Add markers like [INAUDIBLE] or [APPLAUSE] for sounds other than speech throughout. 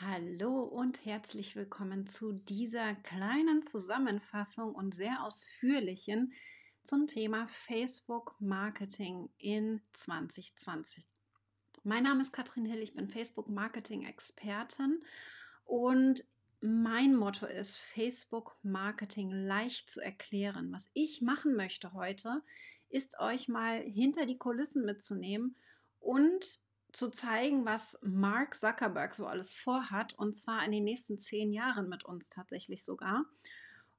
Hallo und herzlich willkommen zu dieser kleinen Zusammenfassung und sehr ausführlichen zum Thema Facebook Marketing in 2020. Mein Name ist Katrin Hill, ich bin Facebook Marketing Expertin und mein Motto ist Facebook Marketing leicht zu erklären. Was ich machen möchte heute, ist euch mal hinter die Kulissen mitzunehmen und zu zeigen, was Mark Zuckerberg so alles vorhat, und zwar in den nächsten zehn Jahren mit uns tatsächlich sogar,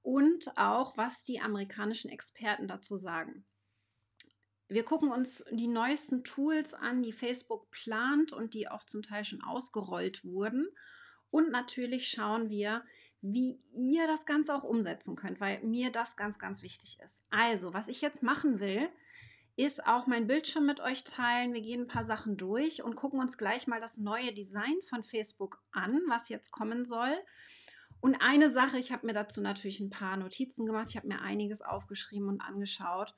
und auch, was die amerikanischen Experten dazu sagen. Wir gucken uns die neuesten Tools an, die Facebook plant und die auch zum Teil schon ausgerollt wurden. Und natürlich schauen wir, wie ihr das Ganze auch umsetzen könnt, weil mir das ganz, ganz wichtig ist. Also, was ich jetzt machen will, ist auch mein Bildschirm mit euch teilen. Wir gehen ein paar Sachen durch und gucken uns gleich mal das neue Design von Facebook an, was jetzt kommen soll. Und eine Sache, ich habe mir dazu natürlich ein paar Notizen gemacht. Ich habe mir einiges aufgeschrieben und angeschaut.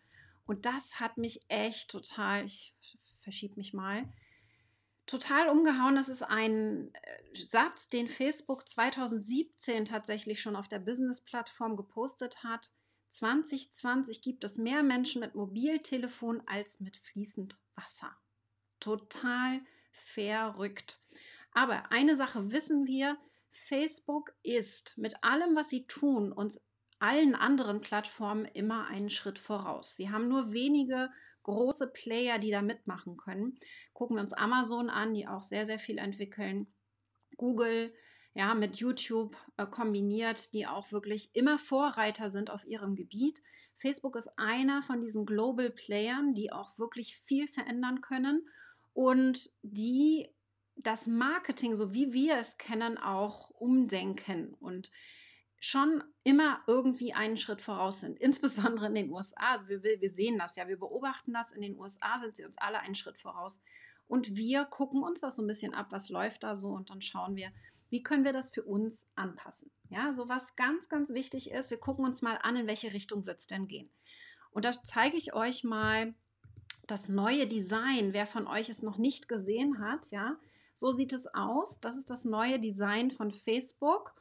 Und das hat mich echt total, ich verschiebe mich mal, total umgehauen. Das ist ein äh, Satz, den Facebook 2017 tatsächlich schon auf der Business-Plattform gepostet hat. 2020 gibt es mehr Menschen mit Mobiltelefon als mit fließend Wasser. Total verrückt. Aber eine Sache wissen wir, Facebook ist mit allem, was sie tun, uns allen anderen Plattformen immer einen Schritt voraus. Sie haben nur wenige große Player, die da mitmachen können. Gucken wir uns Amazon an, die auch sehr, sehr viel entwickeln. Google, ja, mit YouTube äh, kombiniert, die auch wirklich immer Vorreiter sind auf ihrem Gebiet. Facebook ist einer von diesen Global Playern, die auch wirklich viel verändern können und die das Marketing, so wie wir es kennen, auch umdenken und schon immer irgendwie einen Schritt voraus sind, insbesondere in den USA. Also wir, wir sehen das ja, wir beobachten das. In den USA sind sie uns alle einen Schritt voraus. Und wir gucken uns das so ein bisschen ab, was läuft da so und dann schauen wir, wie können wir das für uns anpassen? Ja, so was ganz, ganz wichtig ist, wir gucken uns mal an, in welche Richtung wird es denn gehen. Und da zeige ich euch mal das neue Design. Wer von euch es noch nicht gesehen hat, ja, so sieht es aus. Das ist das neue Design von Facebook.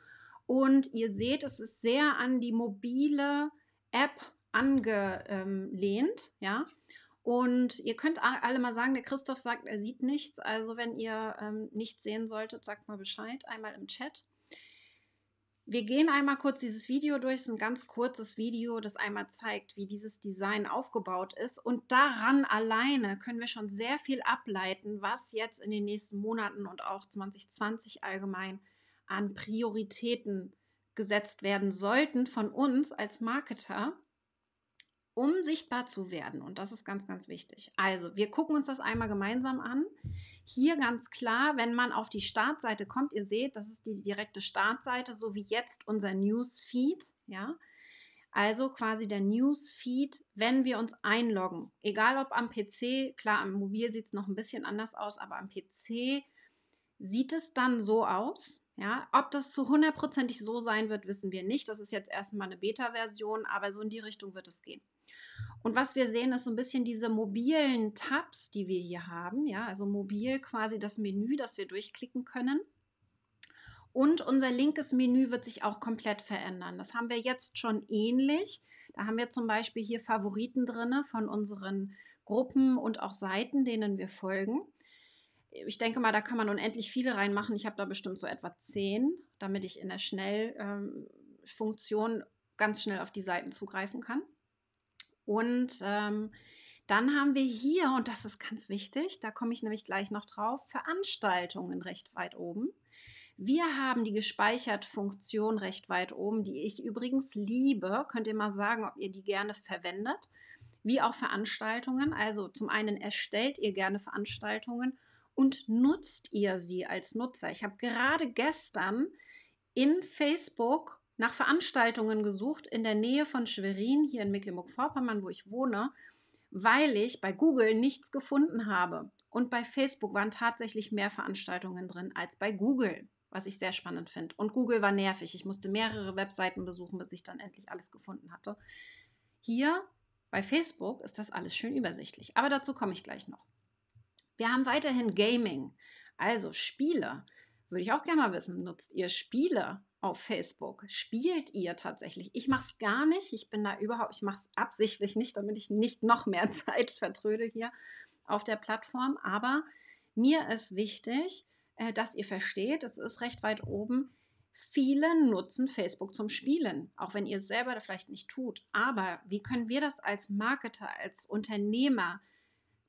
Und ihr seht, es ist sehr an die mobile App angelehnt, ja. Und ihr könnt alle mal sagen, der Christoph sagt, er sieht nichts. Also wenn ihr ähm, nichts sehen solltet, sagt mal Bescheid, einmal im Chat. Wir gehen einmal kurz dieses Video durch. Es ist ein ganz kurzes Video, das einmal zeigt, wie dieses Design aufgebaut ist. Und daran alleine können wir schon sehr viel ableiten, was jetzt in den nächsten Monaten und auch 2020 allgemein an Prioritäten gesetzt werden sollten von uns als Marketer um sichtbar zu werden. Und das ist ganz, ganz wichtig. Also, wir gucken uns das einmal gemeinsam an. Hier ganz klar, wenn man auf die Startseite kommt, ihr seht, das ist die direkte Startseite, so wie jetzt unser Newsfeed, ja. Also quasi der Newsfeed, wenn wir uns einloggen. Egal ob am PC, klar, am Mobil sieht es noch ein bisschen anders aus, aber am PC sieht es dann so aus. Ja, ob das zu hundertprozentig so sein wird, wissen wir nicht. Das ist jetzt erstmal eine Beta-Version, aber so in die Richtung wird es gehen. Und was wir sehen, ist so ein bisschen diese mobilen Tabs, die wir hier haben. Ja, also mobil quasi das Menü, das wir durchklicken können. Und unser linkes Menü wird sich auch komplett verändern. Das haben wir jetzt schon ähnlich. Da haben wir zum Beispiel hier Favoriten drin von unseren Gruppen und auch Seiten, denen wir folgen. Ich denke mal, da kann man unendlich viele reinmachen. Ich habe da bestimmt so etwa zehn, damit ich in der Schnellfunktion ähm, ganz schnell auf die Seiten zugreifen kann. Und ähm, dann haben wir hier, und das ist ganz wichtig, da komme ich nämlich gleich noch drauf, Veranstaltungen recht weit oben. Wir haben die gespeichert Funktion recht weit oben, die ich übrigens liebe. Könnt ihr mal sagen, ob ihr die gerne verwendet, wie auch Veranstaltungen. Also zum einen erstellt ihr gerne Veranstaltungen und nutzt ihr sie als Nutzer. Ich habe gerade gestern in Facebook nach Veranstaltungen gesucht in der Nähe von Schwerin, hier in Mecklenburg-Vorpommern, wo ich wohne, weil ich bei Google nichts gefunden habe. Und bei Facebook waren tatsächlich mehr Veranstaltungen drin als bei Google, was ich sehr spannend finde. Und Google war nervig. Ich musste mehrere Webseiten besuchen, bis ich dann endlich alles gefunden hatte. Hier bei Facebook ist das alles schön übersichtlich. Aber dazu komme ich gleich noch. Wir haben weiterhin Gaming, also Spiele. Würde ich auch gerne mal wissen, nutzt ihr Spiele auf Facebook? Spielt ihr tatsächlich? Ich mache es gar nicht. Ich bin da überhaupt, ich mache es absichtlich nicht, damit ich nicht noch mehr [LAUGHS] Zeit vertrödel hier auf der Plattform. Aber mir ist wichtig, äh, dass ihr versteht, es ist recht weit oben. Viele nutzen Facebook zum Spielen, auch wenn ihr es selber da vielleicht nicht tut. Aber wie können wir das als Marketer, als Unternehmer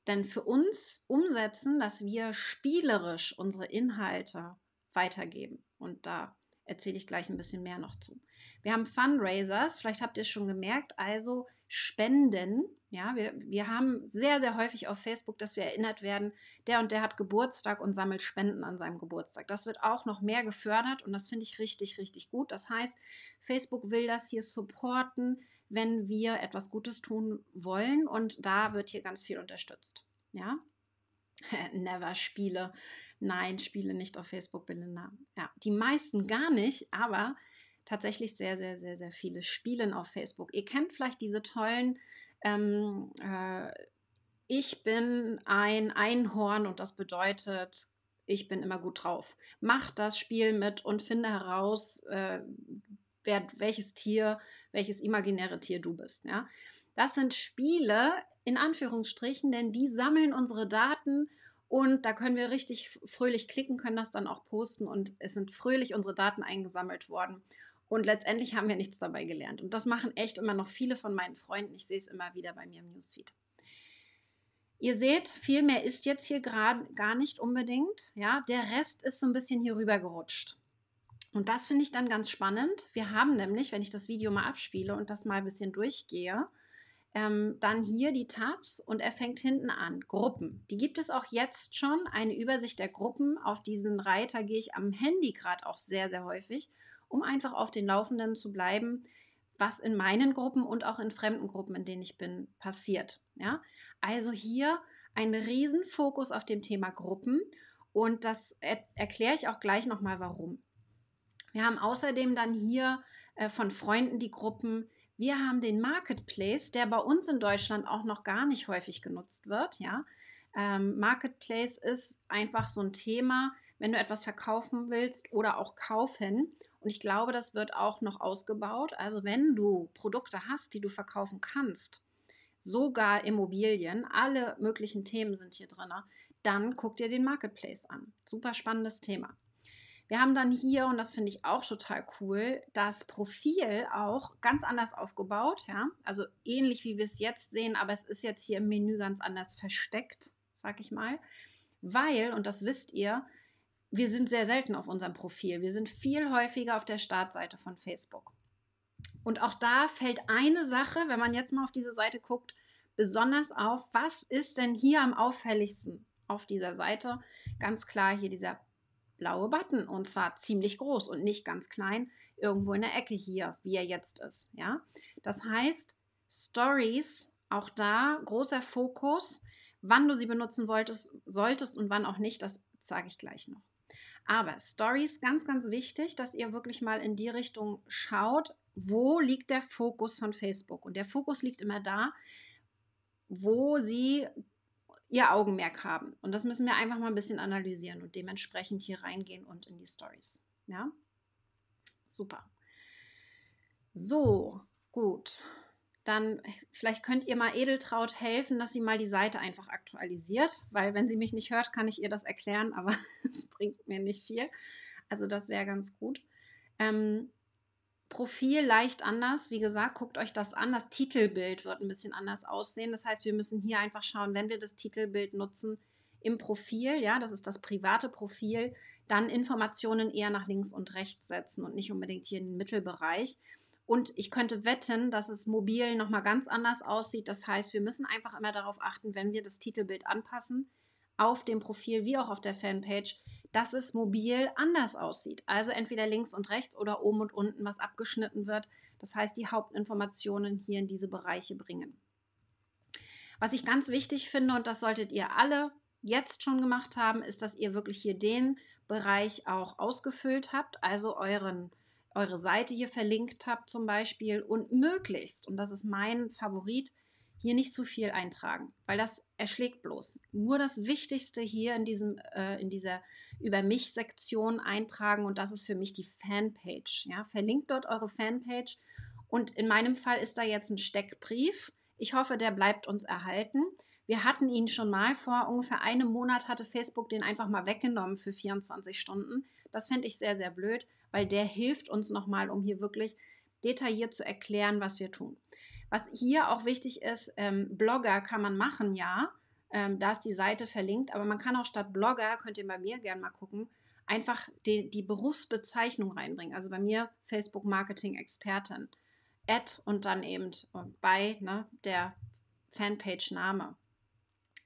denn für uns umsetzen, dass wir spielerisch unsere Inhalte weitergeben. Und da erzähle ich gleich ein bisschen mehr noch zu. Wir haben Fundraisers, vielleicht habt ihr es schon gemerkt, also Spenden. Ja, wir, wir haben sehr, sehr häufig auf Facebook, dass wir erinnert werden, der und der hat Geburtstag und sammelt Spenden an seinem Geburtstag. Das wird auch noch mehr gefördert und das finde ich richtig, richtig gut. Das heißt, Facebook will das hier supporten, wenn wir etwas Gutes tun wollen und da wird hier ganz viel unterstützt. Ja, [LAUGHS] Never spiele. Nein, spiele nicht auf Facebook, Belinda. Ja, die meisten gar nicht, aber tatsächlich sehr, sehr, sehr, sehr viele spielen auf Facebook. Ihr kennt vielleicht diese tollen ähm, äh, Ich bin ein Einhorn und das bedeutet ich bin immer gut drauf. Mach das Spiel mit und finde heraus, äh, wer, welches Tier, welches imaginäre Tier du bist. Ja? Das sind Spiele in Anführungsstrichen, denn die sammeln unsere Daten und da können wir richtig fröhlich klicken, können das dann auch posten und es sind fröhlich unsere Daten eingesammelt worden. Und letztendlich haben wir nichts dabei gelernt. Und das machen echt immer noch viele von meinen Freunden. Ich sehe es immer wieder bei mir im Newsfeed. Ihr seht, viel mehr ist jetzt hier gerade gar nicht unbedingt. Ja, der Rest ist so ein bisschen hier rüber gerutscht. Und das finde ich dann ganz spannend. Wir haben nämlich, wenn ich das Video mal abspiele und das mal ein bisschen durchgehe, ähm, dann hier die Tabs und er fängt hinten an. Gruppen. Die gibt es auch jetzt schon. Eine Übersicht der Gruppen. Auf diesen Reiter gehe ich am Handy gerade auch sehr, sehr häufig, um einfach auf den Laufenden zu bleiben, was in meinen Gruppen und auch in fremden Gruppen, in denen ich bin, passiert. Ja? Also hier ein riesen Fokus auf dem Thema Gruppen und das er erkläre ich auch gleich nochmal, warum. Wir haben außerdem dann hier äh, von Freunden die Gruppen, wir haben den Marketplace, der bei uns in Deutschland auch noch gar nicht häufig genutzt wird. Ja? Ähm, Marketplace ist einfach so ein Thema, wenn du etwas verkaufen willst oder auch kaufen. Und ich glaube, das wird auch noch ausgebaut. Also wenn du Produkte hast, die du verkaufen kannst, sogar Immobilien, alle möglichen Themen sind hier drin, dann guck dir den Marketplace an. Super spannendes Thema. Wir haben dann hier, und das finde ich auch total cool, das Profil auch ganz anders aufgebaut. Ja? Also ähnlich wie wir es jetzt sehen, aber es ist jetzt hier im Menü ganz anders versteckt, sag ich mal. Weil, und das wisst ihr, wir sind sehr selten auf unserem Profil. Wir sind viel häufiger auf der Startseite von Facebook. Und auch da fällt eine Sache, wenn man jetzt mal auf diese Seite guckt, besonders auf, was ist denn hier am auffälligsten auf dieser Seite? Ganz klar hier dieser blaue Button und zwar ziemlich groß und nicht ganz klein irgendwo in der Ecke hier, wie er jetzt ist. Ja, das heißt Stories, auch da großer Fokus, wann du sie benutzen wolltest, solltest und wann auch nicht, das sage ich gleich noch. Aber Stories ganz, ganz wichtig, dass ihr wirklich mal in die Richtung schaut, wo liegt der Fokus von Facebook? Und der Fokus liegt immer da, wo sie ihr Augenmerk haben. Und das müssen wir einfach mal ein bisschen analysieren und dementsprechend hier reingehen und in die Stories. Ja, super. So, gut. Dann äh, vielleicht könnt ihr mal Edeltraut helfen, dass sie mal die Seite einfach aktualisiert, weil wenn sie mich nicht hört, kann ich ihr das erklären, aber [LAUGHS] es bringt mir nicht viel. Also das wäre ganz gut. Ähm, Profil leicht anders. Wie gesagt, guckt euch das an. Das Titelbild wird ein bisschen anders aussehen. Das heißt, wir müssen hier einfach schauen, wenn wir das Titelbild nutzen im Profil, ja, das ist das private Profil, dann Informationen eher nach links und rechts setzen und nicht unbedingt hier in den Mittelbereich. Und ich könnte wetten, dass es mobil nochmal ganz anders aussieht. Das heißt, wir müssen einfach immer darauf achten, wenn wir das Titelbild anpassen, auf dem Profil wie auch auf der Fanpage, dass es mobil anders aussieht. Also entweder links und rechts oder oben und unten, was abgeschnitten wird. Das heißt, die Hauptinformationen hier in diese Bereiche bringen. Was ich ganz wichtig finde, und das solltet ihr alle jetzt schon gemacht haben, ist, dass ihr wirklich hier den Bereich auch ausgefüllt habt, also euren, eure Seite hier verlinkt habt zum Beispiel und möglichst, und das ist mein Favorit, hier nicht zu viel eintragen, weil das erschlägt bloß. Nur das Wichtigste hier in, diesem, äh, in dieser Über mich-Sektion eintragen und das ist für mich die Fanpage. Ja? Verlinkt dort eure Fanpage und in meinem Fall ist da jetzt ein Steckbrief. Ich hoffe, der bleibt uns erhalten. Wir hatten ihn schon mal vor ungefähr einem Monat, hatte Facebook den einfach mal weggenommen für 24 Stunden. Das fände ich sehr, sehr blöd, weil der hilft uns nochmal, um hier wirklich detailliert zu erklären, was wir tun. Was hier auch wichtig ist, ähm, Blogger kann man machen, ja. Ähm, da ist die Seite verlinkt, aber man kann auch statt Blogger, könnt ihr bei mir gerne mal gucken, einfach die, die Berufsbezeichnung reinbringen. Also bei mir Facebook Marketing Expertin. Ad und dann eben bei ne, der Fanpage-Name.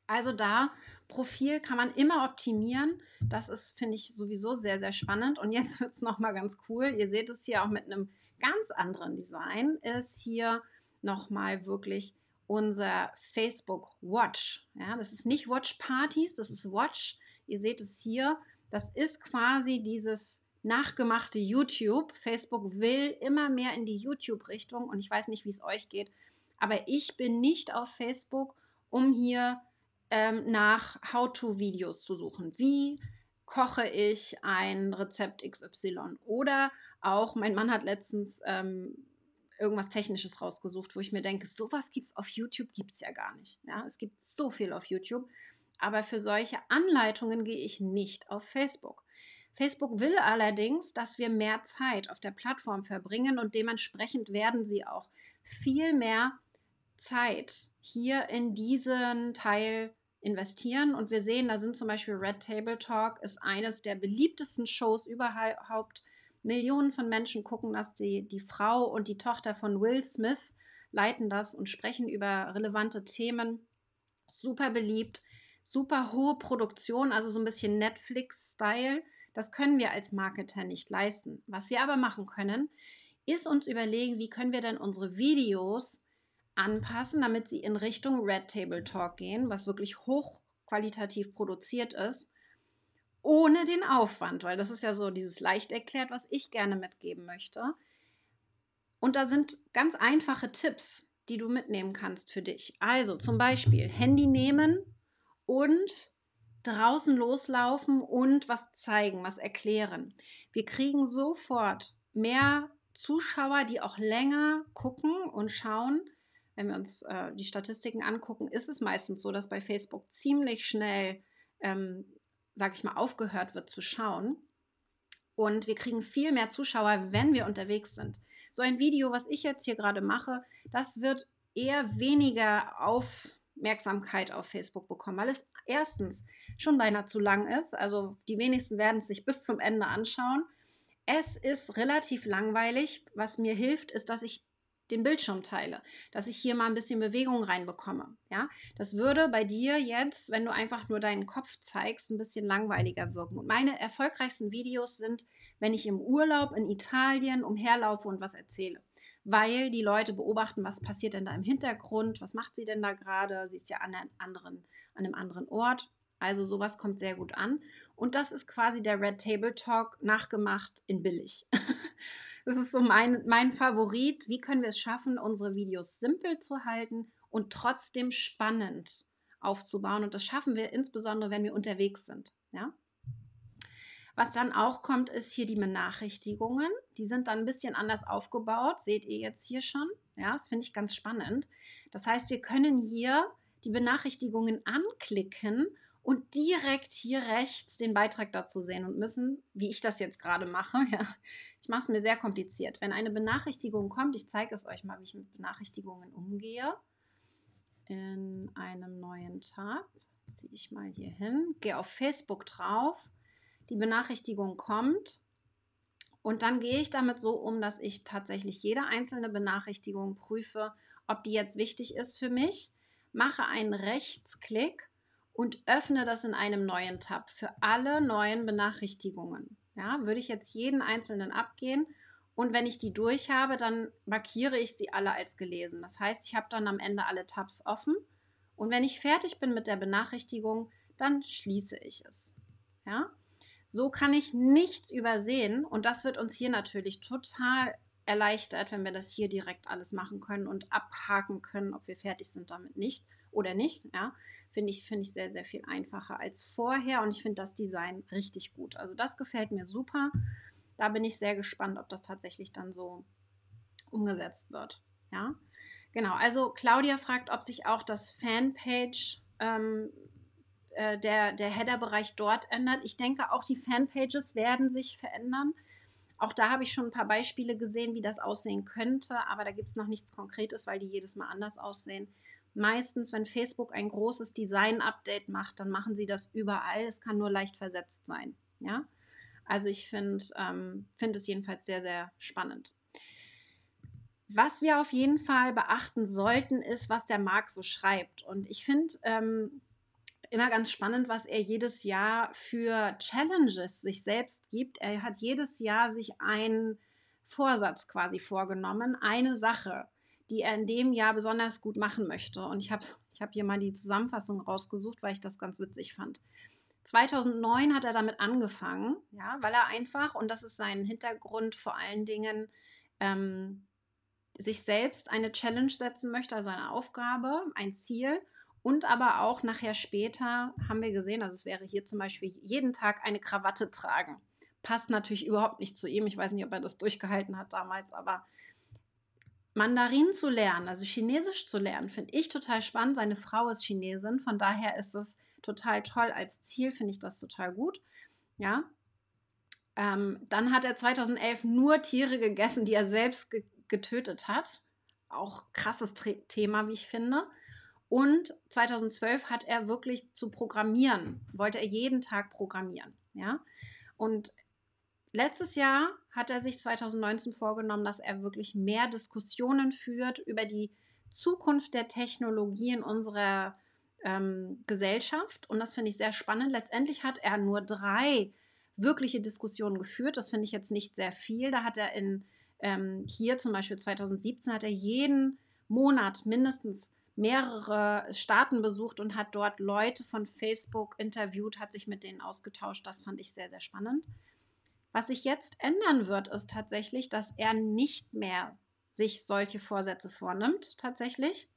Also da, Profil kann man immer optimieren. Das ist, finde ich, sowieso sehr, sehr spannend. Und jetzt [LAUGHS] wird es nochmal ganz cool. Ihr seht es hier auch mit einem ganz anderen Design. Ist hier nochmal wirklich unser Facebook Watch. Ja, das ist nicht Watch Partys, das ist Watch. Ihr seht es hier. Das ist quasi dieses nachgemachte YouTube. Facebook will immer mehr in die YouTube-Richtung und ich weiß nicht, wie es euch geht, aber ich bin nicht auf Facebook, um hier ähm, nach How-to-Videos zu suchen. Wie koche ich ein Rezept XY? Oder auch, mein Mann hat letztens ähm, irgendwas Technisches rausgesucht, wo ich mir denke, sowas gibt es auf YouTube, gibt es ja gar nicht. Ja? Es gibt so viel auf YouTube, aber für solche Anleitungen gehe ich nicht auf Facebook. Facebook will allerdings, dass wir mehr Zeit auf der Plattform verbringen und dementsprechend werden sie auch viel mehr Zeit hier in diesen Teil investieren. Und wir sehen, da sind zum Beispiel Red Table Talk, ist eines der beliebtesten Shows überhaupt Millionen von Menschen gucken das. Die, die Frau und die Tochter von Will Smith leiten das und sprechen über relevante Themen. Super beliebt, super hohe Produktion, also so ein bisschen Netflix-Style. Das können wir als Marketer nicht leisten. Was wir aber machen können, ist uns überlegen, wie können wir denn unsere Videos anpassen, damit sie in Richtung Red Table Talk gehen, was wirklich hochqualitativ produziert ist ohne den Aufwand, weil das ist ja so dieses leicht erklärt, was ich gerne mitgeben möchte. Und da sind ganz einfache Tipps, die du mitnehmen kannst für dich. Also zum Beispiel Handy nehmen und draußen loslaufen und was zeigen, was erklären. Wir kriegen sofort mehr Zuschauer, die auch länger gucken und schauen. Wenn wir uns äh, die Statistiken angucken, ist es meistens so, dass bei Facebook ziemlich schnell ähm, sag ich mal, aufgehört wird zu schauen. Und wir kriegen viel mehr Zuschauer, wenn wir unterwegs sind. So ein Video, was ich jetzt hier gerade mache, das wird eher weniger Aufmerksamkeit auf Facebook bekommen, weil es erstens schon beinahe zu lang ist. Also die wenigsten werden es sich bis zum Ende anschauen. Es ist relativ langweilig. Was mir hilft, ist, dass ich den Bildschirm teile, dass ich hier mal ein bisschen Bewegung reinbekomme. Ja, das würde bei dir jetzt, wenn du einfach nur deinen Kopf zeigst, ein bisschen langweiliger wirken. Und meine erfolgreichsten Videos sind, wenn ich im Urlaub in Italien umherlaufe und was erzähle, weil die Leute beobachten, was passiert denn da im Hintergrund, was macht sie denn da gerade, sie ist ja an, anderen, an einem anderen Ort. Also sowas kommt sehr gut an. Und das ist quasi der Red Table Talk nachgemacht in billig. [LAUGHS] Das ist so mein, mein Favorit. Wie können wir es schaffen, unsere Videos simpel zu halten und trotzdem spannend aufzubauen? Und das schaffen wir insbesondere, wenn wir unterwegs sind. Ja? Was dann auch kommt, ist hier die Benachrichtigungen. Die sind dann ein bisschen anders aufgebaut, seht ihr jetzt hier schon. Ja, das finde ich ganz spannend. Das heißt, wir können hier die Benachrichtigungen anklicken und direkt hier rechts den Beitrag dazu sehen und müssen, wie ich das jetzt gerade mache, [LAUGHS] ja, ich mache es mir sehr kompliziert. Wenn eine Benachrichtigung kommt, ich zeige es euch mal, wie ich mit Benachrichtigungen umgehe. In einem neuen Tab ziehe ich mal hier hin, gehe auf Facebook drauf, die Benachrichtigung kommt und dann gehe ich damit so um, dass ich tatsächlich jede einzelne Benachrichtigung prüfe, ob die jetzt wichtig ist für mich, mache einen Rechtsklick und öffne das in einem neuen Tab für alle neuen Benachrichtigungen. Ja, würde ich jetzt jeden einzelnen abgehen und wenn ich die durch habe, dann markiere ich sie alle als gelesen. Das heißt, ich habe dann am Ende alle Tabs offen und wenn ich fertig bin mit der Benachrichtigung, dann schließe ich es. Ja? So kann ich nichts übersehen und das wird uns hier natürlich total erleichtert, wenn wir das hier direkt alles machen können und abhaken können, ob wir fertig sind damit nicht oder nicht. Ja, finde ich, finde ich sehr, sehr viel einfacher als vorher. Und ich finde das Design richtig gut. Also das gefällt mir super. Da bin ich sehr gespannt, ob das tatsächlich dann so umgesetzt wird. Ja, genau. Also Claudia fragt, ob sich auch das Fanpage ähm, äh, der, der Header-Bereich dort ändert. Ich denke, auch die Fanpages werden sich verändern. Auch da habe ich schon ein paar Beispiele gesehen, wie das aussehen könnte, aber da gibt es noch nichts Konkretes, weil die jedes Mal anders aussehen meistens, wenn Facebook ein großes Design-Update macht, dann machen sie das überall. Es kann nur leicht versetzt sein. Ja? Also ich finde ähm, find es jedenfalls sehr, sehr spannend. Was wir auf jeden Fall beachten sollten, ist, was der Marc so schreibt. Und ich finde ähm, immer ganz spannend, was er jedes Jahr für Challenges sich selbst gibt. Er hat jedes Jahr sich einen Vorsatz quasi vorgenommen, eine Sache die er in dem Jahr besonders gut machen möchte. Und ich habe ich hab hier mal die Zusammenfassung rausgesucht, weil ich das ganz witzig fand. 2009 hat er damit angefangen, ja, weil er einfach, und das ist sein Hintergrund, vor allen Dingen ähm, sich selbst eine Challenge setzen möchte, also eine Aufgabe, ein Ziel. Und aber auch nachher später haben wir gesehen, also es wäre hier zum Beispiel jeden Tag eine Krawatte tragen. Passt natürlich überhaupt nicht zu ihm. Ich weiß nicht, ob er das durchgehalten hat damals, aber Mandarin zu lernen, also Chinesisch zu lernen, finde ich total spannend. Seine Frau ist Chinesin, von daher ist es total toll. Als Ziel finde ich das total gut. Ja. Ähm, dann hat er 2011 nur Tiere gegessen, die er selbst ge getötet hat. Auch krasses Thema, wie ich finde. Und 2012 hat er wirklich zu programmieren, wollte er jeden Tag programmieren. Ja. Und Letztes Jahr hat er sich 2019 vorgenommen, dass er wirklich mehr Diskussionen führt über die Zukunft der Technologie in unserer ähm, Gesellschaft. Und das finde ich sehr spannend. Letztendlich hat er nur drei wirkliche Diskussionen geführt. Das finde ich jetzt nicht sehr viel. Da hat er in ähm, hier zum Beispiel 2017 hat er jeden Monat mindestens mehrere Staaten besucht und hat dort Leute von Facebook interviewt, hat sich mit denen ausgetauscht. Das fand ich sehr, sehr spannend. Was sich jetzt ändern wird, ist tatsächlich, dass er nicht mehr sich solche Vorsätze vornimmt, tatsächlich.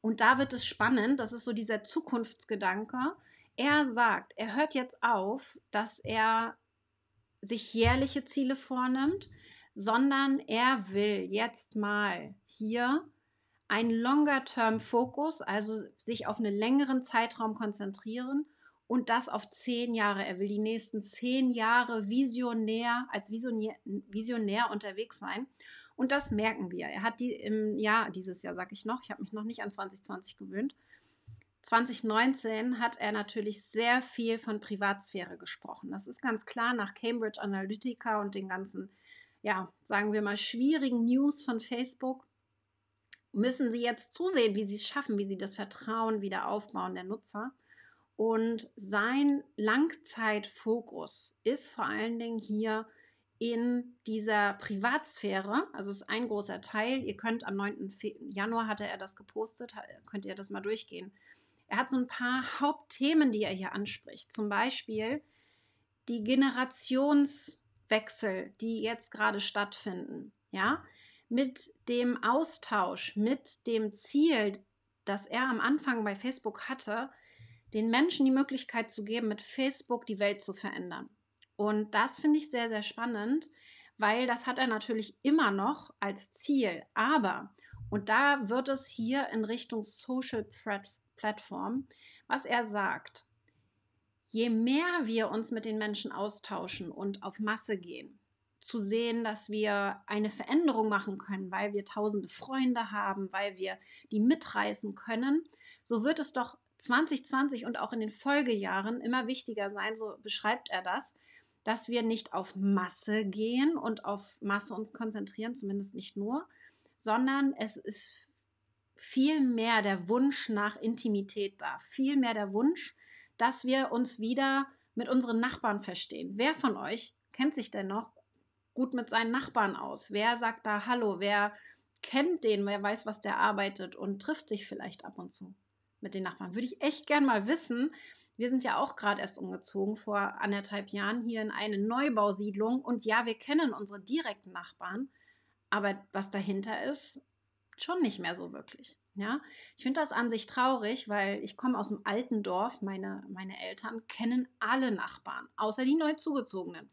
Und da wird es spannend, das ist so dieser Zukunftsgedanke. Er sagt, er hört jetzt auf, dass er sich jährliche Ziele vornimmt, sondern er will jetzt mal hier einen Longer-Term-Fokus, also sich auf einen längeren Zeitraum konzentrieren und das auf zehn Jahre. Er will die nächsten zehn Jahre visionär, als visionär, unterwegs sein. Und das merken wir. Er hat die im Jahr, dieses Jahr sage ich noch, ich habe mich noch nicht an 2020 gewöhnt. 2019 hat er natürlich sehr viel von Privatsphäre gesprochen. Das ist ganz klar nach Cambridge Analytica und den ganzen, ja, sagen wir mal, schwierigen News von Facebook müssen sie jetzt zusehen, wie sie es schaffen, wie sie das Vertrauen wieder aufbauen der Nutzer. Und sein Langzeitfokus ist vor allen Dingen hier in dieser Privatsphäre, also ist ein großer Teil. Ihr könnt am 9. Januar hatte er das gepostet, könnt ihr das mal durchgehen. Er hat so ein paar Hauptthemen, die er hier anspricht. Zum Beispiel die Generationswechsel, die jetzt gerade stattfinden. Ja, mit dem Austausch, mit dem Ziel, das er am Anfang bei Facebook hatte, den Menschen die Möglichkeit zu geben, mit Facebook die Welt zu verändern. Und das finde ich sehr, sehr spannend, weil das hat er natürlich immer noch als Ziel. Aber, und da wird es hier in Richtung Social Platform, was er sagt, je mehr wir uns mit den Menschen austauschen und auf Masse gehen, zu sehen, dass wir eine Veränderung machen können, weil wir tausende Freunde haben, weil wir die mitreißen können, so wird es doch 2020 und auch in den Folgejahren immer wichtiger sein, so beschreibt er das, dass wir nicht auf Masse gehen und auf Masse uns konzentrieren, zumindest nicht nur, sondern es ist viel mehr der Wunsch nach Intimität da, viel mehr der Wunsch, dass wir uns wieder mit unseren Nachbarn verstehen. Wer von euch kennt sich denn noch gut mit seinen Nachbarn aus? Wer sagt da Hallo? Wer kennt den? Wer weiß, was der arbeitet und trifft sich vielleicht ab und zu? mit den Nachbarn. Würde ich echt gern mal wissen. Wir sind ja auch gerade erst umgezogen vor anderthalb Jahren hier in eine Neubausiedlung. Und ja, wir kennen unsere direkten Nachbarn, aber was dahinter ist, schon nicht mehr so wirklich. Ja, ich finde das an sich traurig, weil ich komme aus dem alten Dorf. Meine, meine Eltern kennen alle Nachbarn, außer die neu zugezogenen.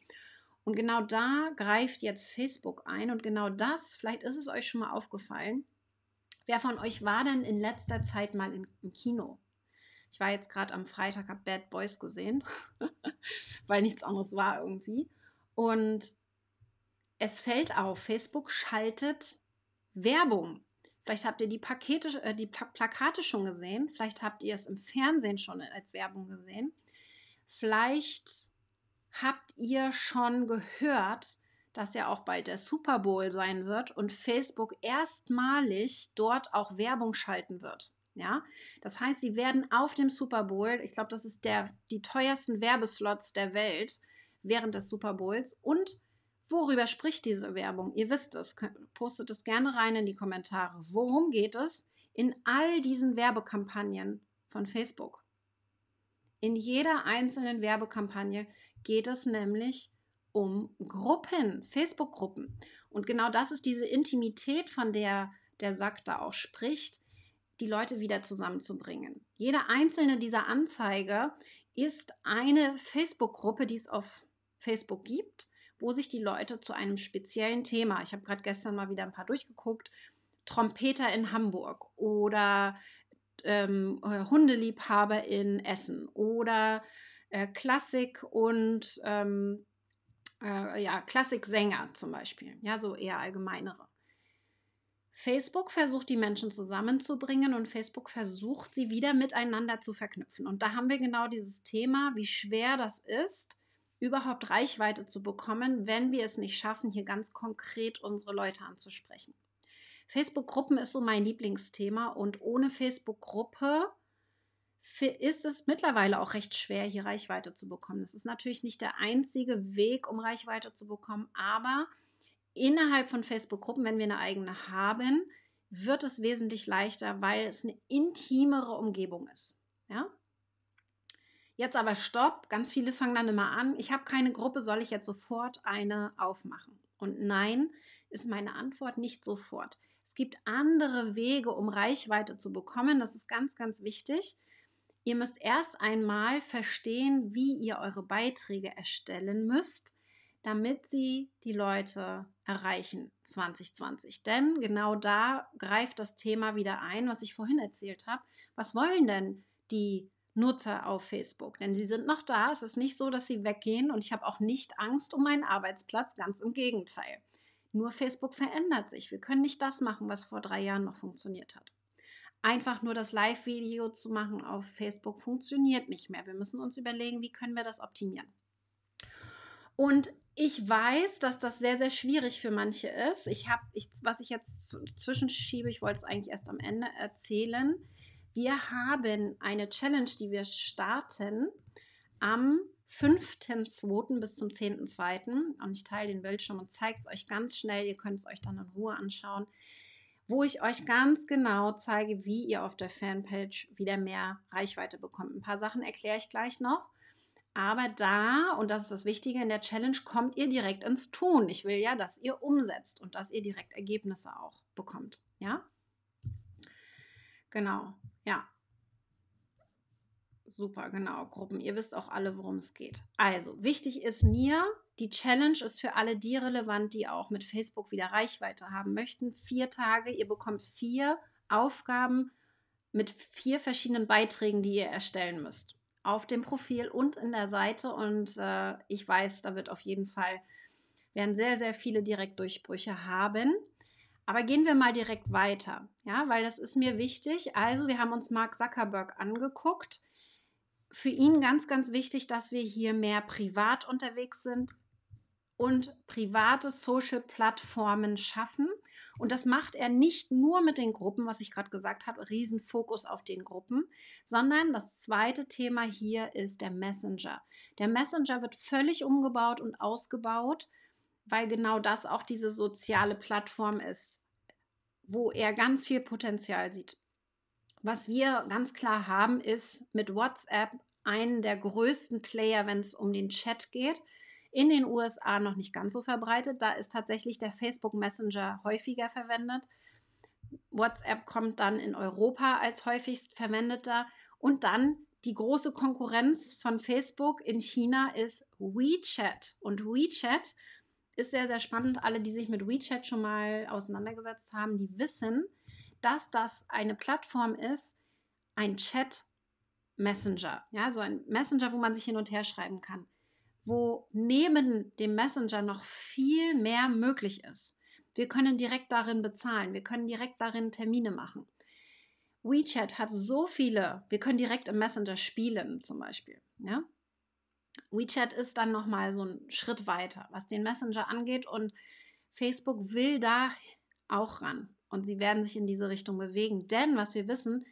Und genau da greift jetzt Facebook ein und genau das, vielleicht ist es euch schon mal aufgefallen, Wer von euch war denn in letzter Zeit mal im, im Kino? Ich war jetzt gerade am Freitag, habe Bad Boys gesehen, [LAUGHS] weil nichts anderes war irgendwie. Und es fällt auf, Facebook schaltet Werbung. Vielleicht habt ihr die, Pakete, äh, die Pla Plakate schon gesehen, vielleicht habt ihr es im Fernsehen schon als Werbung gesehen, vielleicht habt ihr schon gehört, dass ja auch bald der Super Bowl sein wird und Facebook erstmalig dort auch Werbung schalten wird. Ja, das heißt, sie werden auf dem Super Bowl, ich glaube, das ist der die teuersten Werbeslots der Welt während des Super Bowls und worüber spricht diese Werbung? Ihr wisst es, postet es gerne rein in die Kommentare. Worum geht es in all diesen Werbekampagnen von Facebook? In jeder einzelnen Werbekampagne geht es nämlich um um Gruppen, Facebook-Gruppen. Und genau das ist diese Intimität, von der der Sack da auch spricht, die Leute wieder zusammenzubringen. Jede einzelne dieser Anzeige ist eine Facebook-Gruppe, die es auf Facebook gibt, wo sich die Leute zu einem speziellen Thema, ich habe gerade gestern mal wieder ein paar durchgeguckt, Trompeter in Hamburg oder ähm, Hundeliebhaber in Essen oder äh, Klassik und ähm, äh, ja, Klassiksänger zum Beispiel, ja, so eher allgemeinere. Facebook versucht, die Menschen zusammenzubringen und Facebook versucht, sie wieder miteinander zu verknüpfen. Und da haben wir genau dieses Thema, wie schwer das ist, überhaupt Reichweite zu bekommen, wenn wir es nicht schaffen, hier ganz konkret unsere Leute anzusprechen. Facebook-Gruppen ist so mein Lieblingsthema und ohne Facebook-Gruppe ist es mittlerweile auch recht schwer, hier Reichweite zu bekommen. Das ist natürlich nicht der einzige Weg, um Reichweite zu bekommen, aber innerhalb von Facebook-Gruppen, wenn wir eine eigene haben, wird es wesentlich leichter, weil es eine intimere Umgebung ist. Ja? Jetzt aber stopp, ganz viele fangen dann immer an, ich habe keine Gruppe, soll ich jetzt sofort eine aufmachen? Und nein, ist meine Antwort nicht sofort. Es gibt andere Wege, um Reichweite zu bekommen, das ist ganz, ganz wichtig. Ihr müsst erst einmal verstehen, wie ihr eure Beiträge erstellen müsst, damit sie die Leute erreichen 2020. Denn genau da greift das Thema wieder ein, was ich vorhin erzählt habe. Was wollen denn die Nutzer auf Facebook? Denn sie sind noch da. Es ist nicht so, dass sie weggehen und ich habe auch nicht Angst um meinen Arbeitsplatz. Ganz im Gegenteil. Nur Facebook verändert sich. Wir können nicht das machen, was vor drei Jahren noch funktioniert hat einfach nur das Live-Video zu machen auf Facebook funktioniert nicht mehr. Wir müssen uns überlegen, wie können wir das optimieren. Und ich weiß, dass das sehr, sehr schwierig für manche ist. Ich habe, ich, was ich jetzt zwischenschiebe, ich wollte es eigentlich erst am Ende erzählen. Wir haben eine Challenge, die wir starten am 5.2. bis zum 10.2. Und ich teile den Bildschirm und zeige es euch ganz schnell. Ihr könnt es euch dann in Ruhe anschauen wo ich euch ganz genau zeige, wie ihr auf der Fanpage wieder mehr Reichweite bekommt. Ein paar Sachen erkläre ich gleich noch. Aber da, und das ist das Wichtige in der Challenge, kommt ihr direkt ins Tun. Ich will ja, dass ihr umsetzt und dass ihr direkt Ergebnisse auch bekommt. Ja? Genau, ja. Super, genau, Gruppen. Ihr wisst auch alle, worum es geht. Also, wichtig ist mir, die Challenge ist für alle die relevant, die auch mit Facebook wieder Reichweite haben möchten. Vier Tage, ihr bekommt vier Aufgaben mit vier verschiedenen Beiträgen, die ihr erstellen müsst. Auf dem Profil und in der Seite. Und äh, ich weiß, da wird auf jeden Fall, werden sehr, sehr viele Direktdurchbrüche haben. Aber gehen wir mal direkt weiter, ja, weil das ist mir wichtig. Also, wir haben uns Mark Zuckerberg angeguckt. Für ihn ganz, ganz wichtig, dass wir hier mehr privat unterwegs sind, und private Social-Plattformen schaffen. Und das macht er nicht nur mit den Gruppen, was ich gerade gesagt habe, Riesenfokus auf den Gruppen, sondern das zweite Thema hier ist der Messenger. Der Messenger wird völlig umgebaut und ausgebaut, weil genau das auch diese soziale Plattform ist, wo er ganz viel Potenzial sieht. Was wir ganz klar haben, ist mit WhatsApp einen der größten Player, wenn es um den Chat geht in den USA noch nicht ganz so verbreitet. Da ist tatsächlich der Facebook Messenger häufiger verwendet. WhatsApp kommt dann in Europa als häufigst verwendeter. Und dann die große Konkurrenz von Facebook in China ist WeChat. Und WeChat ist sehr, sehr spannend. Alle, die sich mit WeChat schon mal auseinandergesetzt haben, die wissen, dass das eine Plattform ist, ein Chat Messenger. Ja, so ein Messenger, wo man sich hin und her schreiben kann wo neben dem Messenger noch viel mehr möglich ist. Wir können direkt darin bezahlen, wir können direkt darin Termine machen. WeChat hat so viele, wir können direkt im Messenger spielen zum Beispiel. Ja? WeChat ist dann nochmal so ein Schritt weiter, was den Messenger angeht und Facebook will da auch ran und sie werden sich in diese Richtung bewegen. Denn was wir wissen,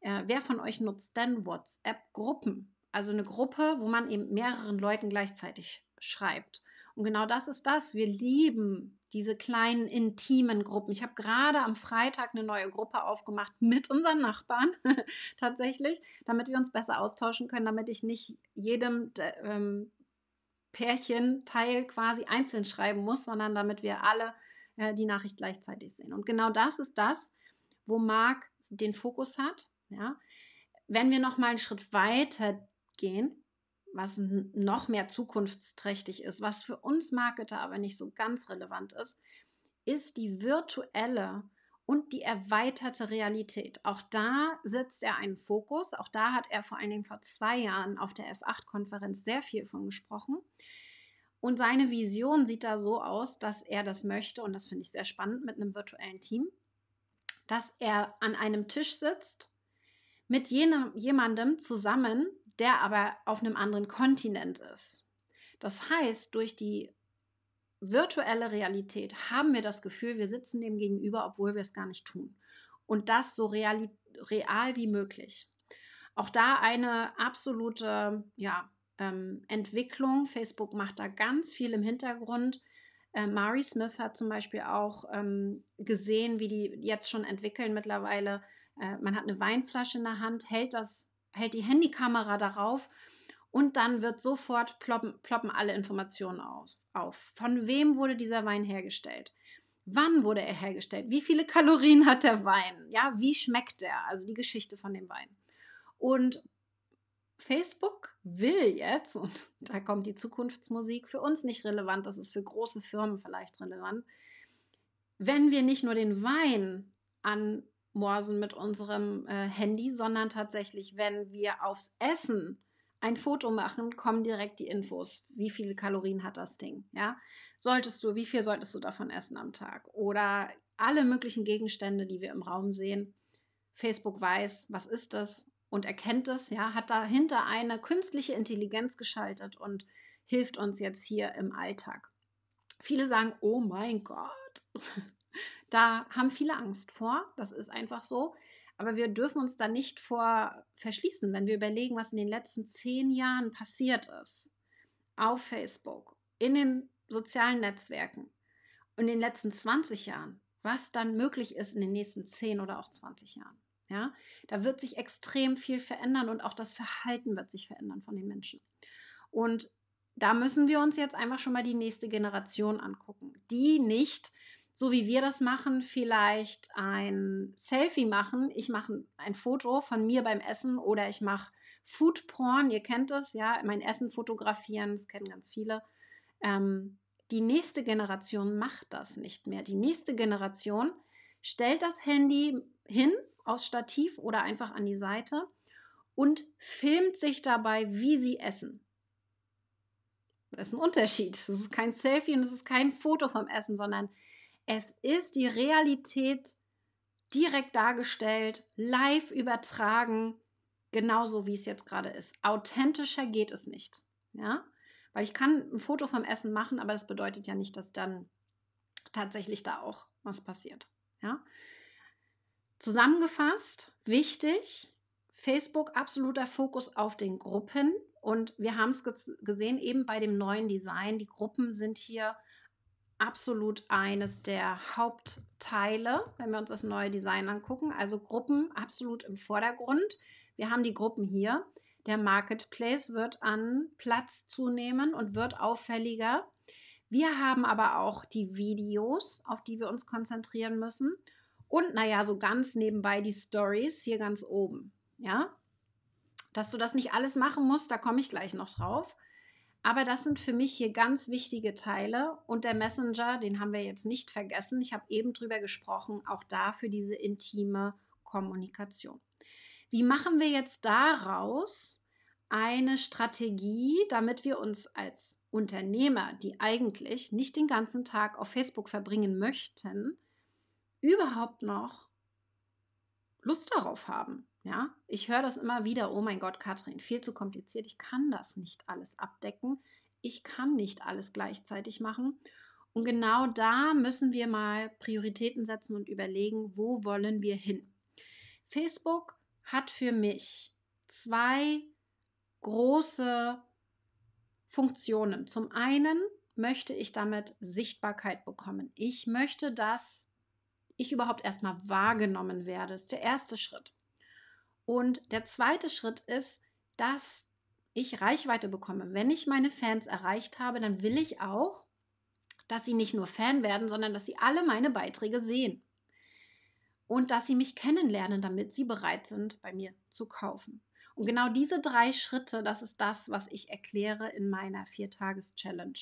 äh, wer von euch nutzt denn WhatsApp-Gruppen? Also eine Gruppe, wo man eben mehreren Leuten gleichzeitig schreibt. Und genau das ist das. Wir lieben diese kleinen intimen Gruppen. Ich habe gerade am Freitag eine neue Gruppe aufgemacht [LAUGHS] mit unseren Nachbarn [LAUGHS] tatsächlich, damit wir uns besser austauschen können, damit ich nicht jedem ähm, Pärchen Teil quasi einzeln schreiben muss, sondern damit wir alle äh, die Nachricht gleichzeitig sehen. Und genau das ist das, wo Marc den Fokus hat. Ja? Wenn wir noch mal einen Schritt weiter gehen, was noch mehr zukunftsträchtig ist, was für uns Marketer aber nicht so ganz relevant ist, ist die virtuelle und die erweiterte Realität. Auch da setzt er einen Fokus. Auch da hat er vor allen Dingen vor zwei Jahren auf der F8-Konferenz sehr viel von gesprochen. Und seine Vision sieht da so aus, dass er das möchte, und das finde ich sehr spannend mit einem virtuellen Team, dass er an einem Tisch sitzt mit jenem, jemandem zusammen, der aber auf einem anderen Kontinent ist. Das heißt, durch die virtuelle Realität haben wir das Gefühl, wir sitzen dem gegenüber, obwohl wir es gar nicht tun. Und das so real, real wie möglich. Auch da eine absolute ja, ähm, Entwicklung. Facebook macht da ganz viel im Hintergrund. Äh, Mari Smith hat zum Beispiel auch ähm, gesehen, wie die jetzt schon entwickeln mittlerweile. Äh, man hat eine Weinflasche in der Hand, hält das hält die Handykamera darauf und dann wird sofort ploppen, ploppen alle Informationen aus, auf. Von wem wurde dieser Wein hergestellt? Wann wurde er hergestellt? Wie viele Kalorien [LAUGHS] hat der Wein? Ja, wie schmeckt er? Also die Geschichte von dem Wein. Und Facebook will jetzt, und [LAUGHS] da kommt die Zukunftsmusik für uns nicht relevant, das ist für große Firmen vielleicht relevant, wenn wir nicht nur den Wein an Morsen mit unserem äh, Handy, sondern tatsächlich, wenn wir aufs Essen ein Foto machen, kommen direkt die Infos. Wie viele Kalorien hat das Ding? Ja, solltest du, wie viel solltest du davon essen am Tag? Oder alle möglichen Gegenstände, die wir im Raum sehen. Facebook weiß, was ist das und erkennt es. Ja, hat dahinter eine künstliche Intelligenz geschaltet und hilft uns jetzt hier im Alltag. Viele sagen, oh mein Gott, da haben viele Angst vor, das ist einfach so. Aber wir dürfen uns da nicht vor verschließen, wenn wir überlegen, was in den letzten zehn Jahren passiert ist. Auf Facebook, in den sozialen Netzwerken und in den letzten 20 Jahren, was dann möglich ist in den nächsten 10 oder auch 20 Jahren. Ja, da wird sich extrem viel verändern und auch das Verhalten wird sich verändern von den Menschen. Und da müssen wir uns jetzt einfach schon mal die nächste Generation angucken, die nicht so wie wir das machen, vielleicht ein Selfie machen. Ich mache ein Foto von mir beim Essen oder ich mache Food Porn, ihr kennt das, ja, mein Essen fotografieren, das kennen ganz viele. Ähm, die nächste Generation macht das nicht mehr. Die nächste Generation stellt das Handy hin aufs Stativ oder einfach an die Seite und filmt sich dabei, wie sie essen. Das ist ein Unterschied. Das ist kein Selfie und es ist kein Foto vom Essen, sondern es ist die Realität direkt dargestellt, live übertragen, genauso wie es jetzt gerade ist. Authentischer geht es nicht. Ja? Weil ich kann ein Foto vom Essen machen, aber das bedeutet ja nicht, dass dann tatsächlich da auch was passiert. Ja? Zusammengefasst, wichtig, Facebook absoluter Fokus auf den Gruppen. Und wir haben es gesehen eben bei dem neuen Design. Die Gruppen sind hier absolut eines der Hauptteile, wenn wir uns das neue Design angucken. Also Gruppen absolut im Vordergrund. Wir haben die Gruppen hier. Der Marketplace wird an Platz zunehmen und wird auffälliger. Wir haben aber auch die Videos, auf die wir uns konzentrieren müssen. Und naja, so ganz nebenbei die Stories hier ganz oben. Ja, dass du das nicht alles machen musst, da komme ich gleich noch drauf. Aber das sind für mich hier ganz wichtige Teile. Und der Messenger, den haben wir jetzt nicht vergessen. Ich habe eben drüber gesprochen, auch da für diese intime Kommunikation. Wie machen wir jetzt daraus eine Strategie, damit wir uns als Unternehmer, die eigentlich nicht den ganzen Tag auf Facebook verbringen möchten, überhaupt noch Lust darauf haben? Ja, ich höre das immer wieder, oh mein Gott, Katrin, viel zu kompliziert, ich kann das nicht alles abdecken, ich kann nicht alles gleichzeitig machen. Und genau da müssen wir mal Prioritäten setzen und überlegen, wo wollen wir hin. Facebook hat für mich zwei große Funktionen. Zum einen möchte ich damit Sichtbarkeit bekommen. Ich möchte, dass ich überhaupt erstmal wahrgenommen werde. Das ist der erste Schritt. Und der zweite Schritt ist, dass ich Reichweite bekomme. Wenn ich meine Fans erreicht habe, dann will ich auch, dass sie nicht nur Fan werden, sondern dass sie alle meine Beiträge sehen. Und dass sie mich kennenlernen, damit sie bereit sind, bei mir zu kaufen. Und genau diese drei Schritte, das ist das, was ich erkläre in meiner Viertages-Challenge.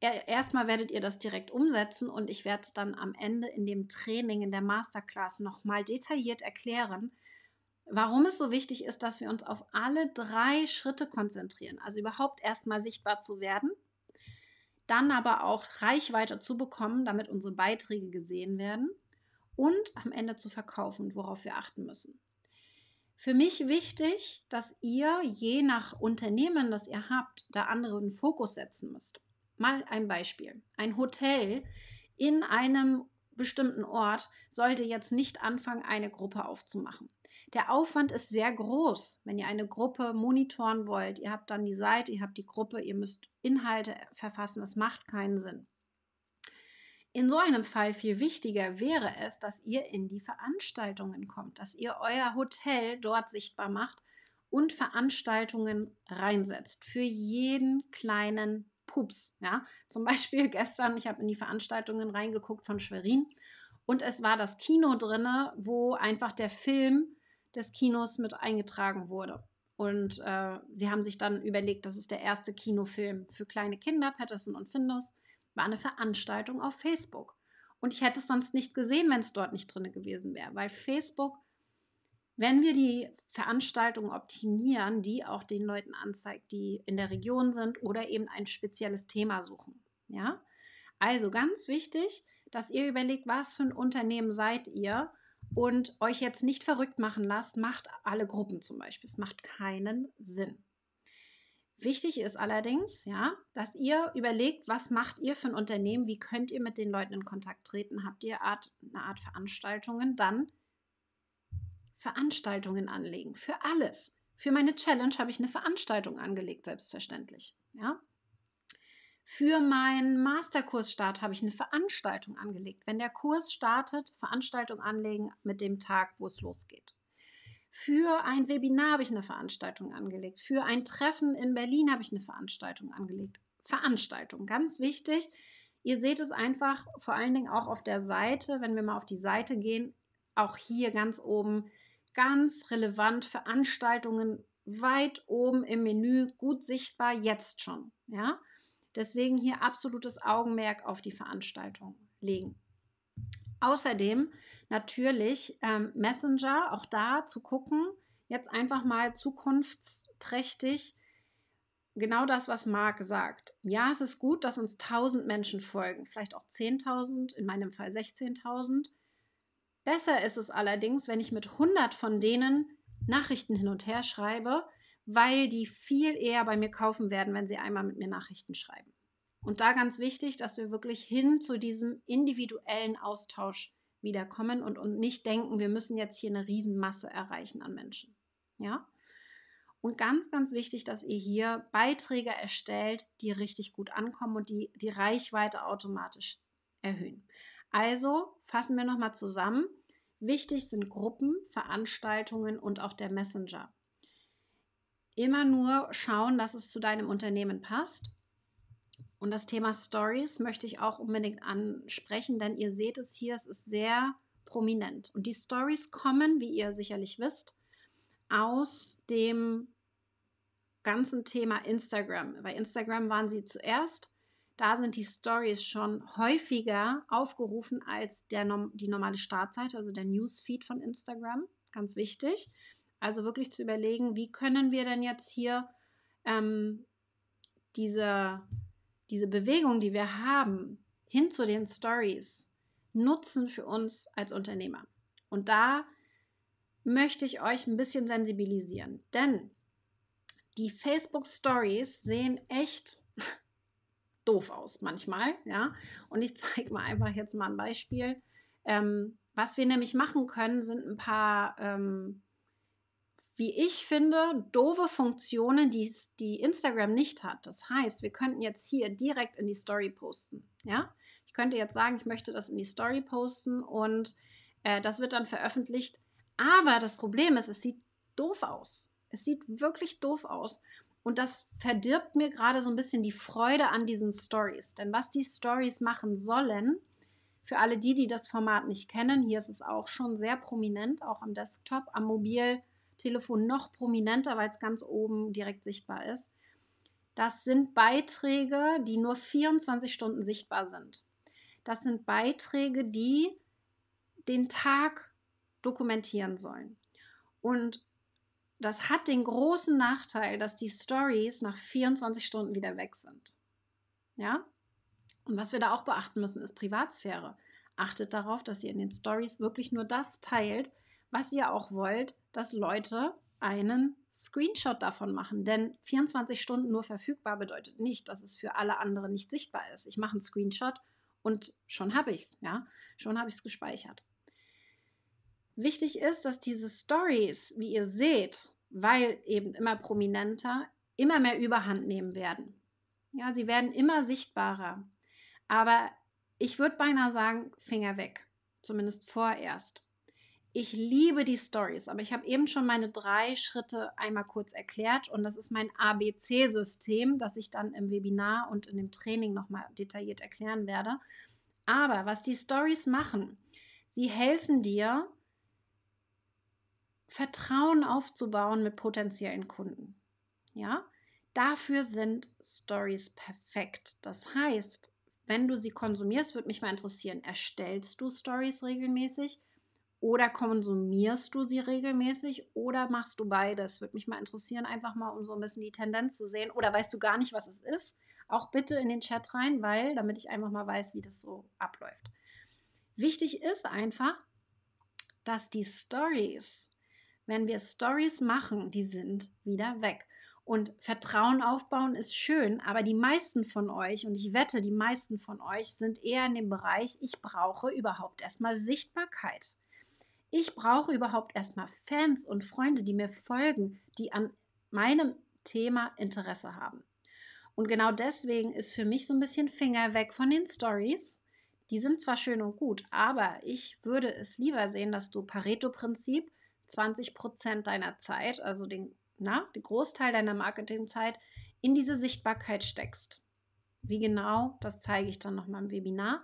Erstmal werdet ihr das direkt umsetzen und ich werde es dann am Ende in dem Training, in der Masterclass nochmal detailliert erklären, warum es so wichtig ist, dass wir uns auf alle drei Schritte konzentrieren. Also überhaupt erstmal sichtbar zu werden, dann aber auch Reichweite zu bekommen, damit unsere Beiträge gesehen werden und am Ende zu verkaufen, worauf wir achten müssen. Für mich wichtig, dass ihr je nach Unternehmen, das ihr habt, da anderen Fokus setzen müsst. Mal ein Beispiel. Ein Hotel in einem bestimmten Ort sollte jetzt nicht anfangen, eine Gruppe aufzumachen. Der Aufwand ist sehr groß, wenn ihr eine Gruppe monitoren wollt. Ihr habt dann die Seite, ihr habt die Gruppe, ihr müsst Inhalte verfassen. Das macht keinen Sinn. In so einem Fall viel wichtiger wäre es, dass ihr in die Veranstaltungen kommt, dass ihr euer Hotel dort sichtbar macht und Veranstaltungen reinsetzt für jeden kleinen Pups. Ja? Zum Beispiel [LAUGHS] gestern, ich habe in die Veranstaltungen reingeguckt von Schwerin und es war das Kino drinne, wo einfach der Film des Kinos mit eingetragen wurde. Und äh, sie haben sich dann überlegt, das ist der erste Kinofilm für kleine Kinder, Patterson und Findus, war eine Veranstaltung auf Facebook. Und ich hätte es sonst nicht gesehen, wenn es dort nicht drin gewesen wäre, weil Facebook, wenn wir die Veranstaltung optimieren, die auch den Leuten anzeigt, die in der Region sind oder eben ein spezielles Thema suchen. Ja, also ganz wichtig, dass ihr überlegt, was für ein Unternehmen seid ihr und euch jetzt nicht verrückt machen lasst, macht alle Gruppen zum Beispiel. Es macht keinen Sinn. Wichtig ist allerdings, ja, dass ihr überlegt, was macht ihr für ein Unternehmen, wie könnt ihr mit den Leuten in Kontakt treten? Habt ihr Art, eine Art Veranstaltungen? Dann Veranstaltungen anlegen für alles. Für meine Challenge habe ich eine Veranstaltung angelegt, selbstverständlich. Ja? Für meinen Masterkursstart habe ich eine Veranstaltung angelegt. Wenn der Kurs startet, Veranstaltung anlegen mit dem Tag, wo es losgeht. Für ein Webinar habe ich eine Veranstaltung angelegt. Für ein Treffen in Berlin habe ich eine Veranstaltung angelegt. Veranstaltung, ganz wichtig. Ihr seht es einfach vor allen Dingen auch auf der Seite, wenn wir mal auf die Seite gehen, auch hier ganz oben ganz relevant Veranstaltungen weit oben im Menü gut sichtbar jetzt schon, ja? Deswegen hier absolutes Augenmerk auf die Veranstaltung legen. Außerdem natürlich ähm, Messenger, auch da zu gucken, jetzt einfach mal zukunftsträchtig, genau das, was Marc sagt. Ja, es ist gut, dass uns 1000 Menschen folgen, vielleicht auch 10.000, in meinem Fall 16.000. Besser ist es allerdings, wenn ich mit 100 von denen Nachrichten hin und her schreibe, weil die viel eher bei mir kaufen werden, wenn sie einmal mit mir Nachrichten schreiben. Und da ganz wichtig, dass wir wirklich hin zu diesem individuellen Austausch wiederkommen und, und nicht denken, wir müssen jetzt hier eine Riesenmasse erreichen an Menschen. Ja? Und ganz, ganz wichtig, dass ihr hier Beiträge erstellt, die richtig gut ankommen und die die Reichweite automatisch erhöhen. Also fassen wir nochmal zusammen. Wichtig sind Gruppen, Veranstaltungen und auch der Messenger immer nur schauen, dass es zu deinem Unternehmen passt. Und das Thema Stories möchte ich auch unbedingt ansprechen, denn ihr seht es hier, es ist sehr prominent. Und die Stories kommen, wie ihr sicherlich wisst, aus dem ganzen Thema Instagram. Bei Instagram waren sie zuerst. Da sind die Stories schon häufiger aufgerufen als der, die normale Startseite, also der Newsfeed von Instagram. Ganz wichtig. Also wirklich zu überlegen, wie können wir denn jetzt hier ähm, diese, diese Bewegung, die wir haben, hin zu den Stories nutzen für uns als Unternehmer. Und da möchte ich euch ein bisschen sensibilisieren, denn die Facebook Stories sehen echt [LAUGHS] doof aus manchmal, ja. Und ich zeige mal einfach jetzt mal ein Beispiel. Ähm, was wir nämlich machen können, sind ein paar ähm, wie ich finde, doofe Funktionen, die, die Instagram nicht hat. Das heißt, wir könnten jetzt hier direkt in die Story posten. Ja? Ich könnte jetzt sagen, ich möchte das in die Story posten und äh, das wird dann veröffentlicht. Aber das Problem ist, es sieht doof aus. Es sieht wirklich doof aus. Und das verdirbt mir gerade so ein bisschen die Freude an diesen Stories. Denn was die Stories machen sollen, für alle die, die das Format nicht kennen, hier ist es auch schon sehr prominent, auch am Desktop, am Mobil Telefon noch prominenter, weil es ganz oben direkt sichtbar ist. Das sind Beiträge, die nur 24 Stunden sichtbar sind. Das sind Beiträge, die den Tag dokumentieren sollen. Und das hat den großen Nachteil, dass die Stories nach 24 Stunden wieder weg sind. Ja? Und was wir da auch beachten müssen, ist Privatsphäre. Achtet darauf, dass ihr in den Stories wirklich nur das teilt, was ihr auch wollt, dass Leute einen Screenshot davon machen. Denn 24 Stunden nur verfügbar bedeutet nicht, dass es für alle anderen nicht sichtbar ist. Ich mache einen Screenshot und schon habe ich es, ja, schon habe ich es gespeichert. Wichtig ist, dass diese Stories, wie ihr seht, weil eben immer prominenter, immer mehr Überhand nehmen werden. Ja, sie werden immer sichtbarer. Aber ich würde beinahe sagen, Finger weg. Zumindest vorerst. Ich liebe die Stories, aber ich habe eben schon meine drei Schritte einmal kurz erklärt und das ist mein ABC-System, das ich dann im Webinar und in dem Training nochmal detailliert erklären werde. Aber was die Stories machen, sie helfen dir, Vertrauen aufzubauen mit potenziellen Kunden. Ja, dafür sind Stories perfekt. Das heißt, wenn du sie konsumierst, würde mich mal interessieren, erstellst du Stories regelmäßig? Oder konsumierst du sie regelmäßig oder machst du beides? Würde mich mal interessieren, einfach mal, um so ein bisschen die Tendenz zu sehen. Oder weißt du gar nicht, was es ist? Auch bitte in den Chat rein, weil, damit ich einfach mal weiß, wie das so abläuft. Wichtig ist einfach, dass die Stories, wenn wir Stories machen, die sind wieder weg. Und Vertrauen aufbauen ist schön, aber die meisten von euch, und ich wette, die meisten von euch sind eher in dem Bereich, ich brauche überhaupt erstmal Sichtbarkeit. Ich brauche überhaupt erstmal Fans und Freunde, die mir folgen, die an meinem Thema Interesse haben. Und genau deswegen ist für mich so ein bisschen Finger weg von den Stories. Die sind zwar schön und gut, aber ich würde es lieber sehen, dass du Pareto-Prinzip 20% deiner Zeit, also den, na, den Großteil deiner Marketingzeit, in diese Sichtbarkeit steckst. Wie genau, das zeige ich dann nochmal im Webinar.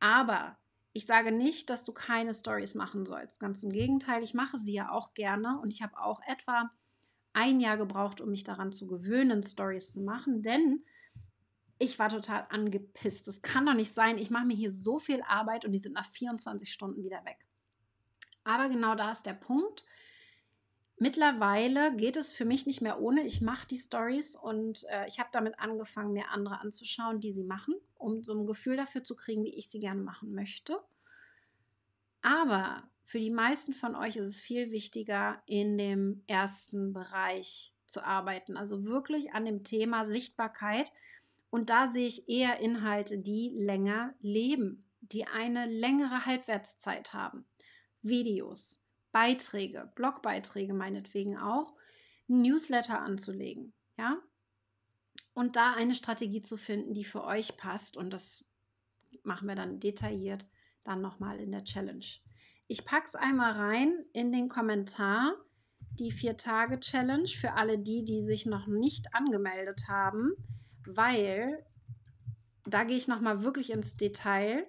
Aber ich sage nicht, dass du keine Stories machen sollst. Ganz im Gegenteil, ich mache sie ja auch gerne und ich habe auch etwa ein Jahr gebraucht, um mich daran zu gewöhnen, Stories zu machen, denn ich war total angepisst. Das kann doch nicht sein. Ich mache mir hier so viel Arbeit und die sind nach 24 Stunden wieder weg. Aber genau da ist der Punkt mittlerweile geht es für mich nicht mehr ohne. Ich mache die Stories und äh, ich habe damit angefangen, mir andere anzuschauen, die sie machen, um so ein Gefühl dafür zu kriegen, wie ich sie gerne machen möchte. Aber für die meisten von euch ist es viel wichtiger, in dem ersten Bereich zu arbeiten. Also wirklich an dem Thema Sichtbarkeit. Und da sehe ich eher Inhalte, die länger leben, die eine längere Halbwertszeit haben. Videos, Beiträge, Blogbeiträge meinetwegen auch, Newsletter anzulegen, ja? Und da eine Strategie zu finden, die für euch passt und das machen wir dann detailliert dann nochmal in der Challenge. Ich packe es einmal rein in den Kommentar, die Vier-Tage-Challenge für alle die, die sich noch nicht angemeldet haben, weil da gehe ich nochmal wirklich ins Detail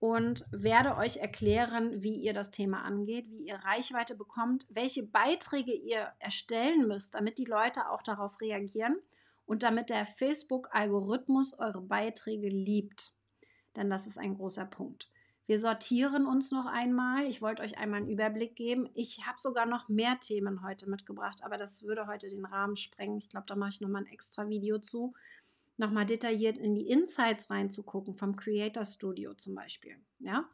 und werde euch erklären, wie ihr das Thema angeht, wie ihr Reichweite bekommt, welche Beiträge ihr erstellen müsst, damit die Leute auch darauf reagieren und damit der Facebook-Algorithmus eure Beiträge liebt. Denn das ist ein großer Punkt. Wir sortieren uns noch einmal. Ich wollte euch einmal einen Überblick geben. Ich habe sogar noch mehr Themen heute mitgebracht, aber das würde heute den Rahmen sprengen. Ich glaube, da mache ich nochmal ein extra Video zu nochmal detailliert in die Insights reinzugucken, vom Creator Studio zum Beispiel. Ja?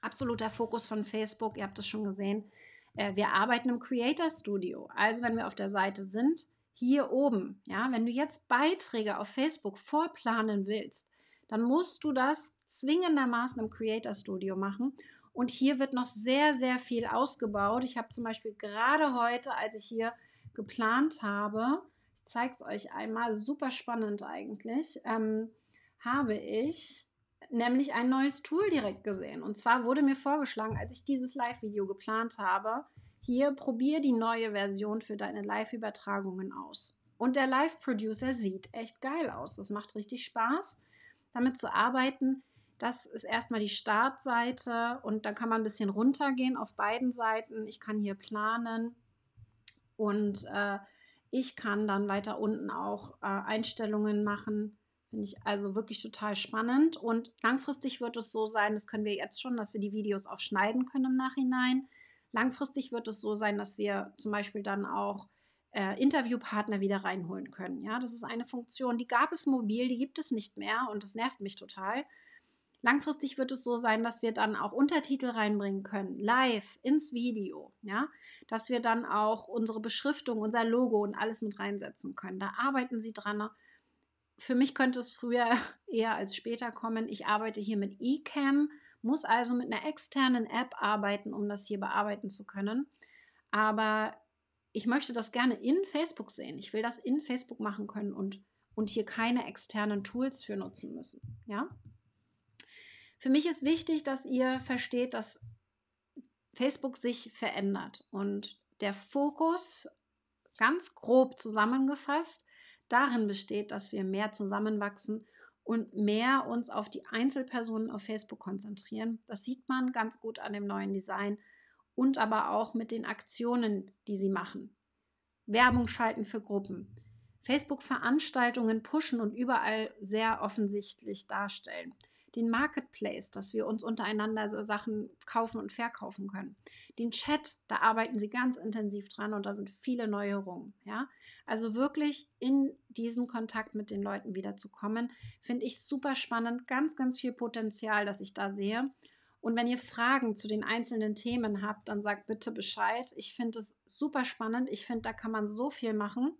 Absoluter Fokus von Facebook, ihr habt es schon gesehen. Äh, wir arbeiten im Creator Studio. Also wenn wir auf der Seite sind, hier oben, ja, wenn du jetzt Beiträge auf Facebook vorplanen willst, dann musst du das zwingendermaßen im Creator Studio machen. Und hier wird noch sehr, sehr viel ausgebaut. Ich habe zum Beispiel gerade heute, als ich hier geplant habe, ich zeige es euch einmal, super spannend eigentlich, ähm, habe ich nämlich ein neues Tool direkt gesehen. Und zwar wurde mir vorgeschlagen, als ich dieses Live-Video geplant habe, hier probiere die neue Version für deine Live-Übertragungen aus. Und der Live-Producer sieht echt geil aus. Das macht richtig Spaß, damit zu arbeiten. Das ist erstmal die Startseite und dann kann man ein bisschen runtergehen auf beiden Seiten. Ich kann hier planen und äh, ich kann dann weiter unten auch äh, Einstellungen machen. Finde ich also wirklich total spannend. Und langfristig wird es so sein, das können wir jetzt schon, dass wir die Videos auch schneiden können im Nachhinein. Langfristig wird es so sein, dass wir zum Beispiel dann auch äh, Interviewpartner wieder reinholen können. Ja, das ist eine Funktion, die gab es mobil, die gibt es nicht mehr und das nervt mich total. Langfristig wird es so sein, dass wir dann auch Untertitel reinbringen können, live ins Video, ja, dass wir dann auch unsere Beschriftung, unser Logo und alles mit reinsetzen können. Da arbeiten sie dran. Für mich könnte es früher [LAUGHS] eher als später kommen. Ich arbeite hier mit eCam, muss also mit einer externen App arbeiten, um das hier bearbeiten zu können. Aber ich möchte das gerne in Facebook sehen. Ich will das in Facebook machen können und, und hier keine externen Tools für nutzen müssen. Ja? Für mich ist wichtig, dass ihr versteht, dass Facebook sich verändert und der Fokus ganz grob zusammengefasst darin besteht, dass wir mehr zusammenwachsen und mehr uns auf die Einzelpersonen auf Facebook konzentrieren. Das sieht man ganz gut an dem neuen Design und aber auch mit den Aktionen, die sie machen. Werbung schalten für Gruppen. Facebook-Veranstaltungen pushen und überall sehr offensichtlich darstellen den Marketplace, dass wir uns untereinander Sachen kaufen und verkaufen können. Den Chat, da arbeiten sie ganz intensiv dran und da sind viele Neuerungen. Ja? Also wirklich in diesen Kontakt mit den Leuten wieder zu kommen, finde ich super spannend. Ganz, ganz viel Potenzial, das ich da sehe. Und wenn ihr Fragen zu den einzelnen Themen habt, dann sagt bitte Bescheid. Ich finde es super spannend. Ich finde, da kann man so viel machen.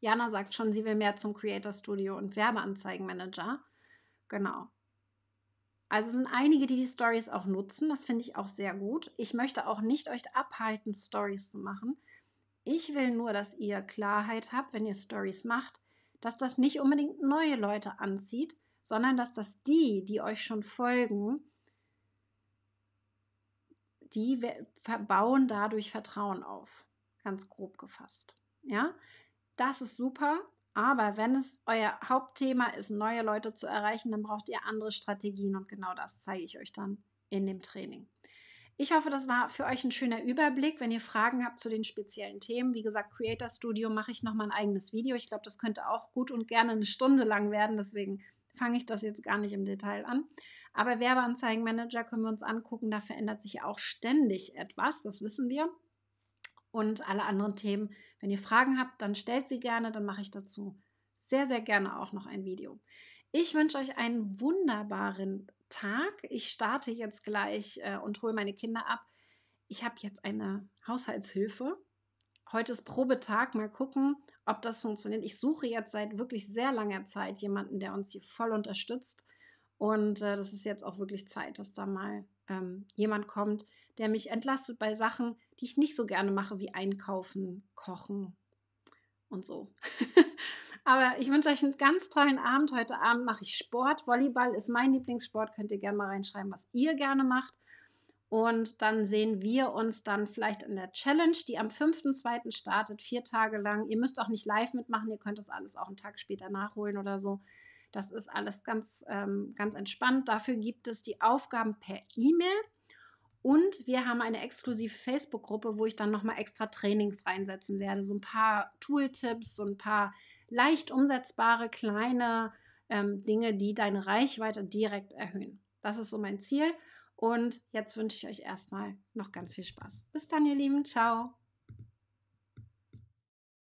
Jana sagt schon, sie will mehr zum Creator Studio und Werbeanzeigenmanager. Genau. Also sind einige, die die Stories auch nutzen. Das finde ich auch sehr gut. Ich möchte auch nicht euch abhalten, Stories zu machen. Ich will nur, dass ihr Klarheit habt, wenn ihr Stories macht, dass das nicht unbedingt neue Leute anzieht, sondern dass das die, die euch schon folgen, die bauen dadurch Vertrauen auf. Ganz grob gefasst. Ja, das ist super. Aber wenn es euer Hauptthema ist, neue Leute zu erreichen, dann braucht ihr andere Strategien und genau das zeige ich euch dann in dem Training. Ich hoffe, das war für euch ein schöner Überblick. Wenn ihr Fragen habt zu den speziellen Themen, wie gesagt, Creator Studio mache ich nochmal ein eigenes Video. Ich glaube, das könnte auch gut und gerne eine Stunde lang werden, deswegen fange ich das jetzt gar nicht im Detail an. Aber Werbeanzeigenmanager können wir uns angucken, da verändert sich auch ständig etwas, das wissen wir und alle anderen Themen. Wenn ihr Fragen habt, dann stellt sie gerne, dann mache ich dazu sehr, sehr gerne auch noch ein Video. Ich wünsche euch einen wunderbaren Tag. Ich starte jetzt gleich äh, und hole meine Kinder ab. Ich habe jetzt eine Haushaltshilfe. Heute ist Probetag. Mal gucken, ob das funktioniert. Ich suche jetzt seit wirklich sehr langer Zeit jemanden, der uns hier voll unterstützt. Und äh, das ist jetzt auch wirklich Zeit, dass da mal ähm, jemand kommt, der mich entlastet bei Sachen, die ich nicht so gerne mache, wie einkaufen, kochen und so. [LAUGHS] Aber ich wünsche euch einen ganz tollen Abend. Heute Abend mache ich Sport. Volleyball ist mein Lieblingssport. Könnt ihr gerne mal reinschreiben, was ihr gerne macht. Und dann sehen wir uns dann vielleicht in der Challenge, die am 5.2. startet, vier Tage lang. Ihr müsst auch nicht live mitmachen, ihr könnt das alles auch einen Tag später nachholen oder so. Das ist alles ganz, ähm, ganz entspannt. Dafür gibt es die Aufgaben per E-Mail. Und wir haben eine exklusive Facebook-Gruppe, wo ich dann nochmal extra Trainings reinsetzen werde. So ein paar Tooltips, so ein paar leicht umsetzbare kleine ähm, Dinge, die deine Reichweite direkt erhöhen. Das ist so mein Ziel. Und jetzt wünsche ich euch erstmal noch ganz viel Spaß. Bis dann, ihr Lieben. Ciao.